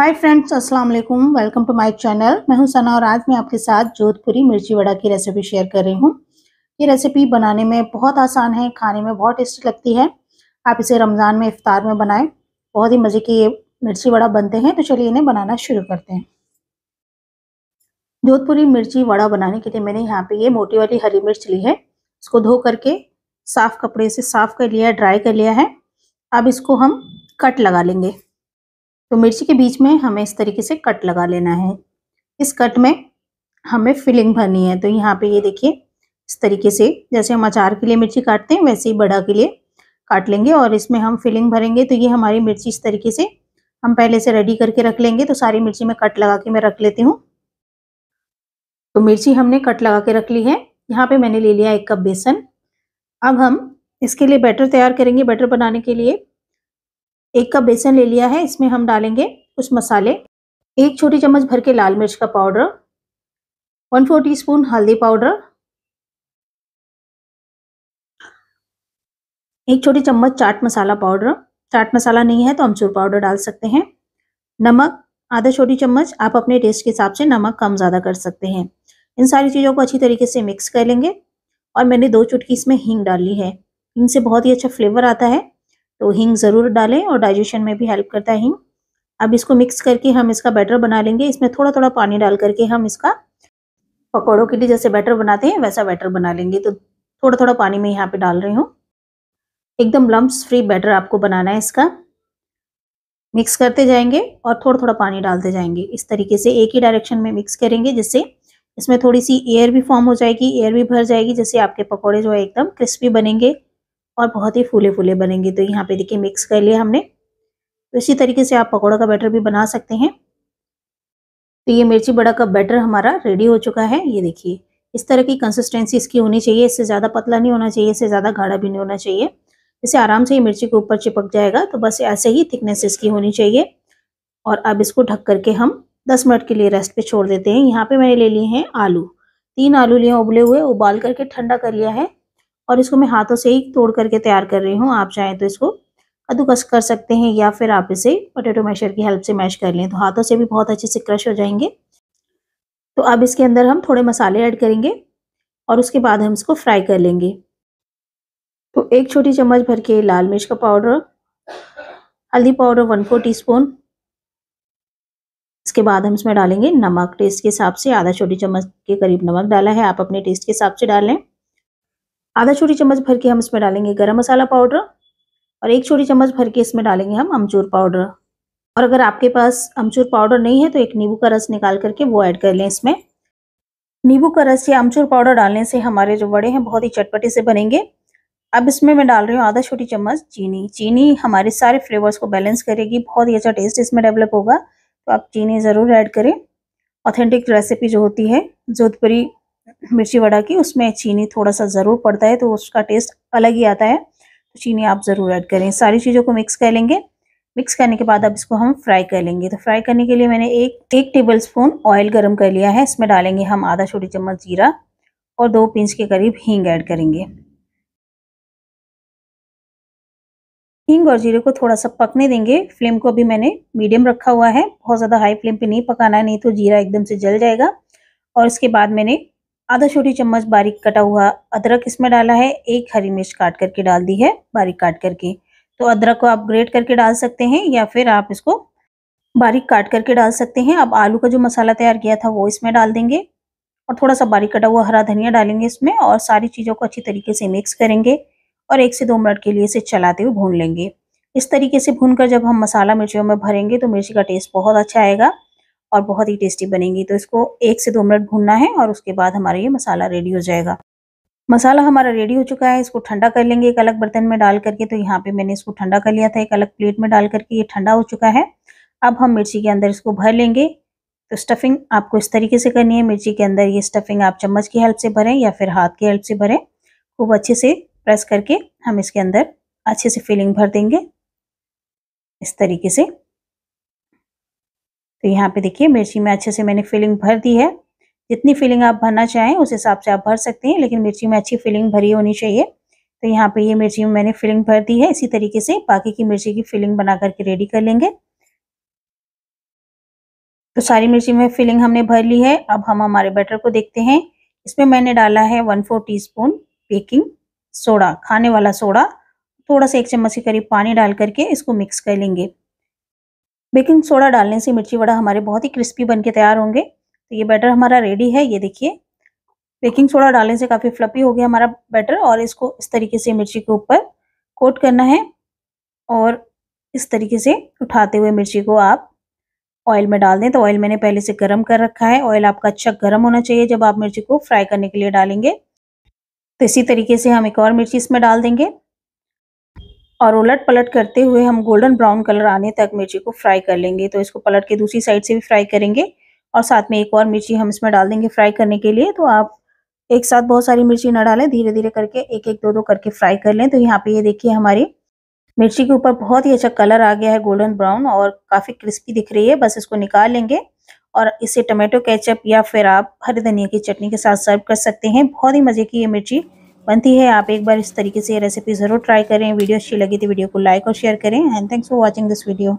hi friends अस्सलाम वालेकुम welcome to my channel मैं हूं सना और आज मैं आपके साथ जोधपुरी मिर्ची वड़ा की रेसिपी शेयर कर रही हूं ये रेसिपी बनाने में बहुत आसान है खाने में बहुत टेस्टी लगती है आप इसे रमज़ान में इफ्तार में बनाएं बहुत ही मज़े के ये मिर्ची वड़ा बनते हैं तो चलिए इन्हें बनाना शुरू करते हैं जोधपुरी मिर्ची वड़ा बनाने के लिए मैंने यहाँ पर ये मोटी वाली हरी मिर्च ली है इसको धो करके साफ़ कपड़े से साफ़ कर लिया ड्राई कर लिया है अब इसको हम कट लगा लेंगे तो मिर्ची के बीच में हमें इस तरीके से कट लगा लेना है इस कट में हमें फिलिंग भरनी है तो यहाँ पे ये देखिए इस तरीके से जैसे हम अचार के लिए मिर्ची काटते हैं वैसे ही बड़ा के लिए काट लेंगे और इसमें हम फिलिंग भरेंगे तो ये हमारी मिर्ची इस तरीके से हम पहले से रेडी करके रख लेंगे तो सारी मिर्ची में कट लगा के मैं रख लेती हूँ तो मिर्ची हमने कट लगा के रख ली है यहाँ पे मैंने ले लिया एक कप बेसन अब हम इसके लिए बैटर तैयार करेंगे बैटर बनाने के लिए एक कप बेसन ले लिया है इसमें हम डालेंगे कुछ मसाले एक छोटी चम्मच भर के लाल मिर्च का powder one four teaspoon हल्दी पाउडर एक छोटी चम्मच चाट मसाला पाउडर चाट मसाला नहीं है तो अमचूर पाउडर डाल सकते हैं नमक आधा छोटी चम्मच आप अपने टेस्ट के हिसाब से नमक कम ज़्यादा कर सकते हैं इन सारी चीज़ों को अच्छी तरीके से मिक्स कर लेंगे और मैंने दो चुटकी इसमें हींग डाली है हींग से बहुत ही अच्छा फ्लेवर आता है तो हींग ज़रूर डालें और डाइजेशन में भी हेल्प करता है हींग अब इसको मिक्स करके हम इसका बैटर बना लेंगे इसमें थोड़ा थोड़ा पानी डाल करके हम इसका पकौड़ों के लिए जैसे बैटर बनाते हैं वैसा बैटर बना लेंगे तो थोड़ा थोड़ा पानी में यहाँ पर डाल रही हूँ एकदम लम्ब्स फ्री बैटर आपको बनाना है इसका मिक्स करते जाएंगे और थोड़ा थोड़ा पानी डालते जाएंगे इस तरीके से एक ही डायरेक्शन में मिक्स करेंगे जिससे इसमें थोड़ी सी एयर भी फॉर्म हो जाएगी एयर भी भर जाएगी जिससे आपके पकौड़े जो है एकदम क्रिस्पी बनेंगे और बहुत ही फूले फूले बनेंगे तो यहाँ पे देखिए मिक्स कर लिया हमने तो इसी तरीके से आप पकौड़ा का बैटर भी बना सकते हैं तो ये मिर्ची बड़ा का बैटर हमारा रेडी हो चुका है ये देखिए इस तरह की कंसिस्टेंसी इसकी होनी चाहिए इससे ज़्यादा पतला नहीं होना चाहिए इससे ज़्यादा गाढ़ा भी नहीं होना चाहिए इसे आराम से ये मिर्ची के ऊपर चिपक जाएगा तो बस ऐसे ही थिकनेस इसकी होनी चाहिए और अब इसको ढक करके हम दस मिनट के लिए रेस्ट पे छोड़ देते हैं यहाँ पे मैंने ले लिए हैं आलू तीन आलू लिए उबले हुए उबाल करके ठंडा कर लिया है और इसको मैं हाथों से ही तोड़ करके तैयार कर रही हूँ आप चाहें तो इसको कद्दूकस कर सकते हैं या फिर आप इसे पोटैटो मैशर की हेल्प से मैश कर लें तो हाथों से भी बहुत अच्छे से क्रश हो जाएंगे तो अब इसके अंदर हम थोड़े मसाले ऐड करेंगे और उसके बाद हम इसको फ्राई कर लेंगे तो एक छोटी चम्मच भर के लाल मिर्च का पाउडर हल्दी powder one four teaspoon इसके बाद हम इसमें डालेंगे नमक टेस्ट के हिसाब से आधा छोटी चम्मच के करीब नमक डाला है आप अपने टेस्ट के हिसाब से डाल लें आधा छोटी चम्मच भर के हम इसमें डालेंगे गरम मसाला पाउडर और एक छोटी चम्मच भर के इसमें डालेंगे हम अमचूर पाउडर और अगर आपके पास अमचूर पाउडर नहीं है तो एक नींबू का रस निकाल करके वो ऐड कर लें इसमें नींबू का रस या अमचूर पाउडर डालने से हमारे जो बड़े हैं बहुत ही चटपटे से बनेंगे अब इसमें मैं डाल रही हूँ आधा छोटी चम्मच चीनी चीनी हमारे सारे फ्लेवर्स को बैलेंस करेगी बहुत ही अच्छा टेस्ट इसमें डेवलप होगा तो आप चीनी ज़रूर ऐड करें ऑथेंटिक रेसिपी जो होती है जोधपुरी मिर्ची वड़ा की उसमें चीनी थोड़ा सा ज़रूर पड़ता है तो उसका टेस्ट अलग ही आता है तो चीनी आप ज़रूर ऐड करें सारी चीज़ों को मिक्स कर लेंगे मिक्स करने के बाद अब इसको हम फ्राई कर लेंगे तो फ्राई करने के लिए मैंने एक एक टेबल स्पून ऑयल गर्म कर लिया है इसमें डालेंगे हम आधा छोटी चम्मच जीरा और दो पिंच के करीब हींग ऐड करेंगे हींग और जीरे को थोड़ा सा पकने देंगे फ्लेम को अभी मैंने मीडियम रखा हुआ है बहुत ज़्यादा हाई फ्लेम पे नहीं पकाना है नहीं तो जीरा एकदम से जल जाएगा और इसके बाद मैंने आधा छोटी चम्मच बारीक कटा हुआ अदरक इसमें डाला है एक हरी मिर्च काट करके डाल दी है बारीक काट करके तो अदरक को आप ग्रेट करके डाल सकते हैं या फिर आप इसको बारीक काट करके डाल सकते हैं अब आलू का जो मसाला तैयार किया था वो इसमें डाल देंगे और थोड़ा सा बारीक कटा हुआ हरा धनिया डालेंगे इसमें और सारी चीज़ों को अच्छी तरीके से मिक्स करेंगे और एक से दो मिनट के लिए इसे चलाते हुए भून लेंगे इस तरीके से भूनकर जब हम मसाला मिर्चियों में भरेंगे तो मिर्ची का टेस्ट बहुत अच्छा आएगा और बहुत ही टेस्टी बनेंगी तो इसको एक से दो मिनट भूनना है और उसके बाद हमारा ये मसाला रेडी हो जाएगा मसाला हमारा रेडी हो चुका है इसको ठंडा कर लेंगे एक अलग बर्तन में डाल करके तो यहाँ पे मैंने इसको ठंडा कर लिया था एक अलग प्लेट में डाल करके ये ठंडा हो चुका है अब हम मिर्ची के अंदर इसको भर लेंगे तो स्टफिंग आपको इस तरीके से करनी है मिर्ची के अंदर ये स्टफिंग आप चम्मच की हेल्प से भरें या फिर हाथ की हेल्प से भरें खूब अच्छे से प्रेस करके हम इसके अंदर अच्छे से फिलिंग भर देंगे इस तरीके से तो यहाँ पे देखिए मिर्ची में अच्छे से मैंने फिलिंग भर दी है जितनी फिलिंग आप भरना चाहें उस हिसाब से आप भर सकते हैं लेकिन मिर्ची में अच्छी फिलिंग भरी होनी चाहिए तो यहाँ पे ये मिर्ची में मैंने फिलिंग भर दी है इसी तरीके से बाकी की मिर्ची की फिलिंग बना करके रेडी कर लेंगे तो सारी मिर्ची में फिलिंग हमने भर ली है अब हम हमारे बैटर को देखते हैं इसमें मैंने डाला है one four tea baking soda खाने वाला सोडा थोड़ा सा एक चम्मच के करीब पानी डाल करके इसको मिक्स कर लेंगे बेकिंग सोडा डालने से मिर्ची वड़ा हमारे बहुत ही क्रिस्पी बन के तैयार होंगे तो ये बैटर हमारा रेडी है ये देखिए बेकिंग सोडा डालने से काफ़ी फ्लपी हो गया हमारा बैटर और इसको इस तरीके से मिर्ची के ऊपर कोट करना है और इस तरीके से उठाते हुए मिर्ची को आप ऑयल में डाल दें तो ऑयल मैंने पहले से गर्म कर रखा है ऑयल आपका अच्छा गर्म होना चाहिए जब आप मिर्ची को फ्राई करने के लिए डालेंगे तो इसी तरीके से हम एक और मिर्ची इसमें डाल देंगे और उलट पलट करते हुए हम गोल्डन ब्राउन कलर आने तक मिर्ची को फ्राई कर लेंगे तो इसको पलट के दूसरी साइड से भी फ्राई करेंगे और साथ में एक और मिर्ची हम इसमें डाल देंगे फ्राई करने के लिए तो आप एक साथ बहुत सारी मिर्ची ना डालें धीरे धीरे करके एक एक दो दो करके फ्राई कर लें तो यहाँ पे ये देखिए हमारी मिर्ची के ऊपर बहुत ही अच्छा कलर आ गया है गोल्डन ब्राउन और काफ़ी क्रिस्पी दिख रही है बस इसको निकाल लेंगे और इसे टमाटो केचप या फिर आप हरे धनिया की चटनी के साथ सर्व कर सकते हैं बहुत ही मज़े की ये मिर्ची बनती है आप एक बार इस तरीके से ये रेसिपी ज़रूर ट्राई करें वीडियो अच्छी लगी थी तो वीडियो को लाइक और शेयर करें and thanks for watching this video